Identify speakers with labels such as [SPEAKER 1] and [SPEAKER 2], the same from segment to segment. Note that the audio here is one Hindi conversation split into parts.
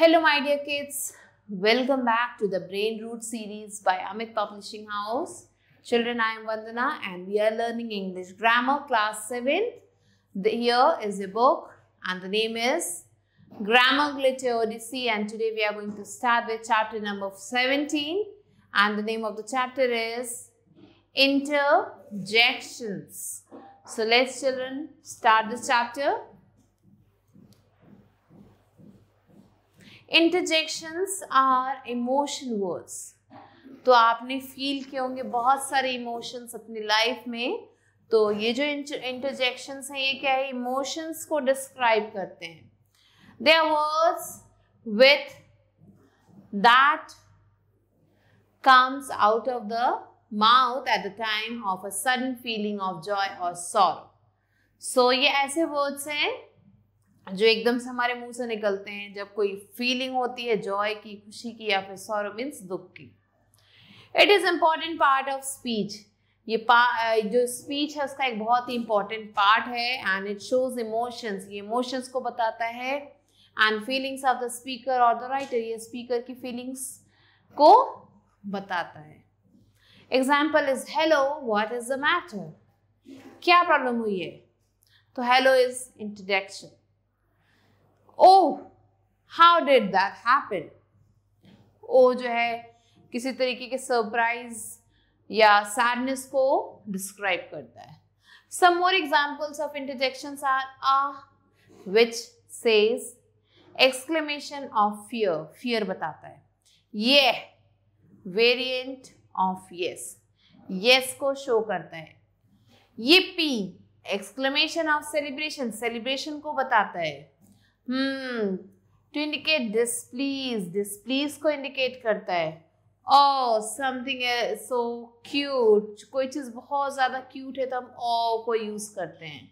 [SPEAKER 1] Hello, my dear kids. Welcome back to the Brain Root series by Amit Publishing House. Children, I am Vandana and we are learning English grammar class 7th. The year is a book and the name is Grammar Glitter Odyssey and today we are going to start with chapter number 17 and the name of the chapter is Interjections. So let's children start this chapter interjections are emotion words तो आपने फील किए होंगे बहुत सारे इमोशंस अपनी लाइफ में तो ये जो इंटरजेक्शंस हैं ये क्या है इमोशंस को डिस्क्राइब करते हैं they are words with that comes out of the mouth at the time of a sudden feeling of joy और सॉरी सो ये ऐसे वर्ड्स हैं जो एकदम से हमारे मुंह से निकलते हैं जब कोई फीलिंग होती है जॉय की खुशी की या फिर सौरव मीन्स दुख की it is important part of speech ये जो स्पीच है उसका एक बहुत ही इम्पॉर्टेंट पार्ट है एंड इट शोज इमोशंस ये इमोशंस को बताता है and feelings of the speaker और द राइटर ये स्पीकर की फीलिंग्स को बताता है example is hello what is the matter क्या प्रॉब्लम हुई है तो hello is introduction oh how did that happen oh जो है किसी तरीके के सरप्राइज या सैडनेस को डिस्क्राइब करता है some more examples of interjection are ah which says exclamation of fear fear बताता है ये वेरिएंट ऑफ यस यस को शो करता है ये पी एक्सक्लेमेशन ऑफ सेलिब्रेशन सेलिब्रेशन को बताता है टू इंडिकेट डिस्प्लीज डिस्प्लीज को इंडिकेट करता है ओ समथिंग सो क्यूट कोई चीज़ बहुत ज़्यादा क्यूट है तो हम ओ oh को यूज़ करते हैं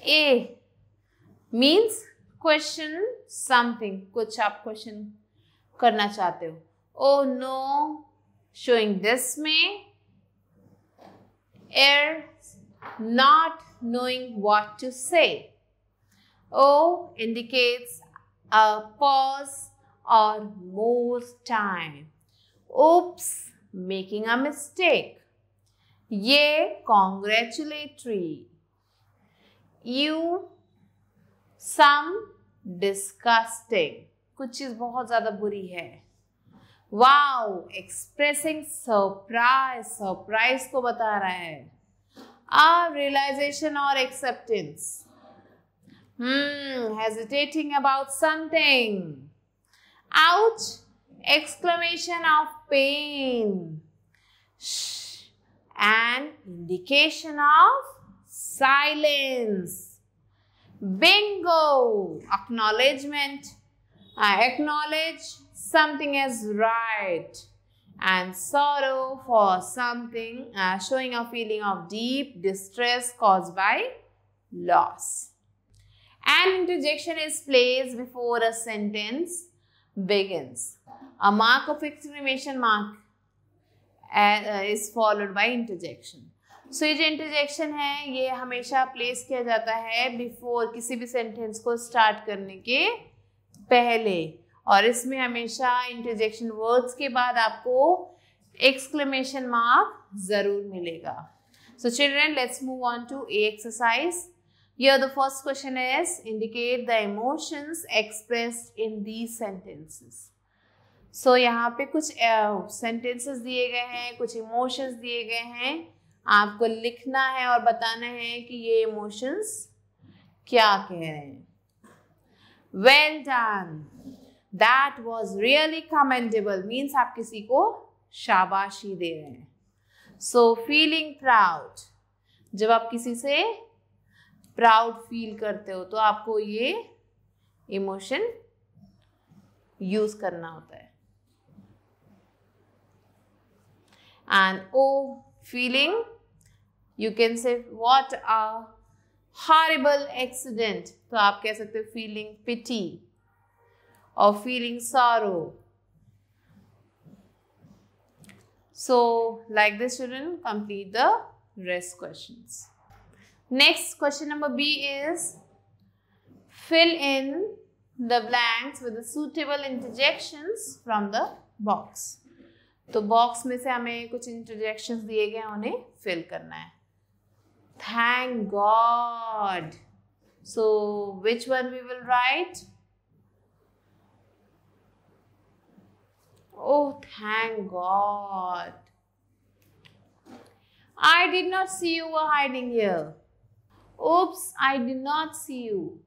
[SPEAKER 1] ए मीन्स क्वेश्चन समथिंग कुछ आप क्वेश्चन करना चाहते हो oh no showing dismay err not knowing what to say O indicates a pause or more time. Oops, making a mistake. Ye, congratulatory. You, some, disgusting. कुछ चीज बहुत ज्यादा बुरी है वाओ एक्सप्रेसिंग सरप्राइज सरप्राइज को बता रहा है आ रियलाइजेशन और acceptance Hmm, hesitating about something. Ouch! Exclamation of pain. Shh. An indication of silence. Bingo! Acknowledgement. I acknowledge something is right. And sorrow for something, uh, showing a feeling of deep distress caused by loss. An interjection is placed before a sentence begins. A mark of exclamation mark uh, uh, is followed by interjection. so, ये जो इंटरजेक्शन है ये हमेशा प्लेस किया जाता है बिफोर किसी भी सेंटेंस को स्टार्ट करने के पहले और इसमें हमेशा इंटरजेक्शन वर्ड्स के बाद आपको एक्सक्लेमेशन मार्क ज़रूर मिलेगा so children let's move on to a exercise Here the first question is indicate the emotions expressed in these sentences. So so, यहाँ पे कुछ सेंटेंसेस दिए गए हैं कुछ इमोशंस दिए गए हैं आपको लिखना है और बताना है कि ये इमोशंस क्या कह रहे हैं well done that was really commendable means आप किसी को शाबाशी दे रहे हैं सो फीलिंग प्राउड जब आप किसी से प्राउड फील करते हो तो आपको ये इमोशन यूज करना होता है and oh feeling you can say what a horrible accident तो आप कह सकते हो फीलिंग पिटी और feeling sorrow so like this student complete the rest question Next question number B is fill in the blanks with the suitable interjections from the box. तो box में से हमें interjections दिए गए उन्हें फिल करना है thank God so which one we will write Oh, thank God. I did not see you were hiding here. Oops, I did not see you.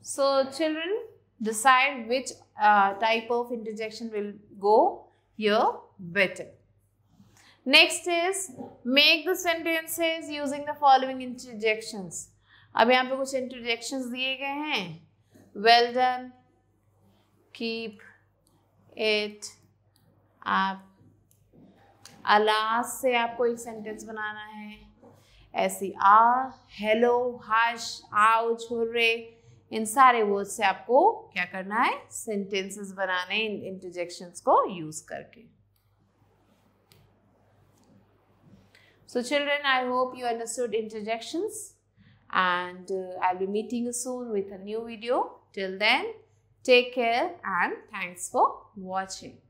[SPEAKER 1] So children decide which uh, type of interjection will go here better. Next is make the sentences using the following interjections. अब यहाँ पे कुछ इंटरजेक्शंस दिए गए हैं वेल डन कीप इट आप अलास से आपको एक सेंटेंस बनाना है ऐसी आ हेलो हश आओ छोर्रे इन सारे वर्ड से आपको क्या करना है सेंटेंसेस बनाने इन इंटरजेक्शन को यूज करके so children I hope you understood interjections and I be meeting soon with a new video till then take care and thanks for watching